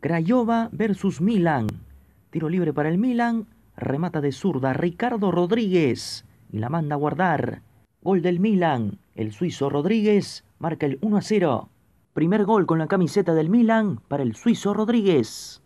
Crayova versus Milan. Tiro libre para el Milan. Remata de zurda Ricardo Rodríguez y la manda a guardar. Gol del Milan. El suizo Rodríguez marca el 1 a 0. Primer gol con la camiseta del Milan para el suizo Rodríguez.